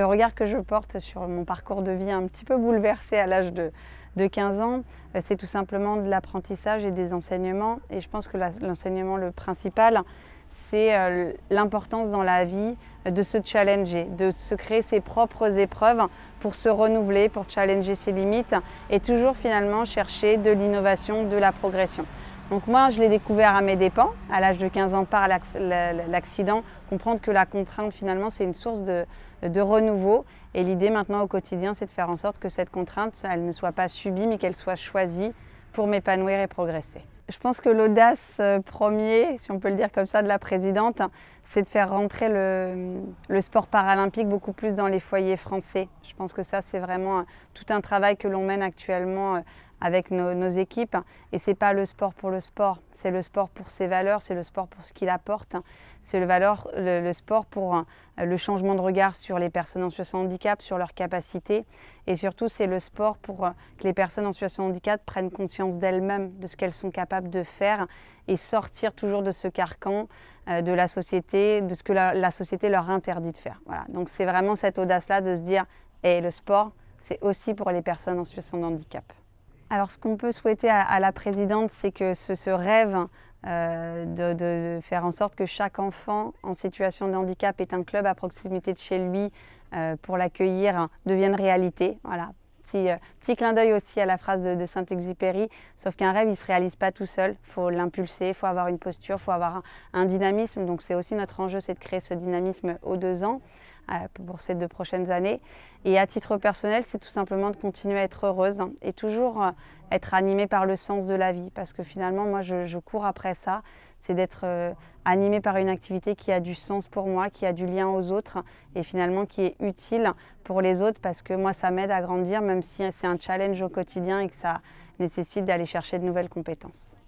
Le regard que je porte sur mon parcours de vie un petit peu bouleversé à l'âge de, 15 ans, euh, c'est tout simplement de l'apprentissage et des enseignements. Et je pense que l'enseignement le principal, c'est euh, l'importance dans la vie euh, de se challenger, de se créer ses propres épreuves pour se renouveler, pour challenger ses limites et toujours finalement chercher de l'innovation, de la progression. Donc moi, je l'ai découvert à mes dépens, à l'âge de 15 ans par l'accident, comprendre que la contrainte, finalement, c'est une source de, renouveau. Et l'idée maintenant au quotidien, c'est de faire en sorte que cette contrainte, elle ne soit pas subie, mais qu'elle soit choisie pour m'épanouir et progresser. Je pense que l'audace euh, premier, si on peut le dire comme ça, de la présidente, c'est de faire rentrer le, le, sport paralympique beaucoup plus dans les foyers français. Je pense que ça, c'est vraiment euh, tout un travail que l'on mène actuellement euh, avec nos, équipes. Et c'est pas le sport pour le sport, c'est le sport pour ses valeurs, c'est le sport pour ce qu'il apporte, c'est le, sport pour euh, le changement de regard sur les personnes en situation de handicap, sur leurs capacités. Et surtout, c'est le sport pour euh, que les personnes en situation de handicap prennent conscience d'elles-mêmes, de ce qu'elles sont capables de faire et sortir toujours de ce carcan euh, de la société, de ce que la, société leur interdit de faire. Voilà. Donc c'est vraiment cette audace-là de se dire, et eh, le sport, c'est aussi pour les personnes en situation de handicap. Alors ce qu'on peut souhaiter à, la présidente, c'est que ce, rêve euh, de, faire en sorte que chaque enfant en situation de handicap ait un club à proximité de chez lui euh, pour l'accueillir, devienne réalité. Voilà. Euh, petit, clin d'œil aussi à la phrase de, Saint-Exupéry, sauf qu'un rêve, il ne se réalise pas tout seul. Il faut l'impulser, il faut avoir une posture, il faut avoir un dynamisme. Donc c'est aussi notre enjeu, c'est de créer ce dynamisme aux deux ans. Euh, pour ces deux prochaines années. Et à titre personnel, c'est tout simplement de continuer à être heureuse hein, et toujours euh, être animée par le sens de la vie. Parce que finalement, moi, je, cours après ça. C'est d'être euh, animée par une activité qui a du sens pour moi, qui a du lien aux autres et finalement qui est utile pour les autres parce que moi, ça m'aide à grandir, même si c'est un challenge au quotidien et que ça nécessite d'aller chercher de nouvelles compétences.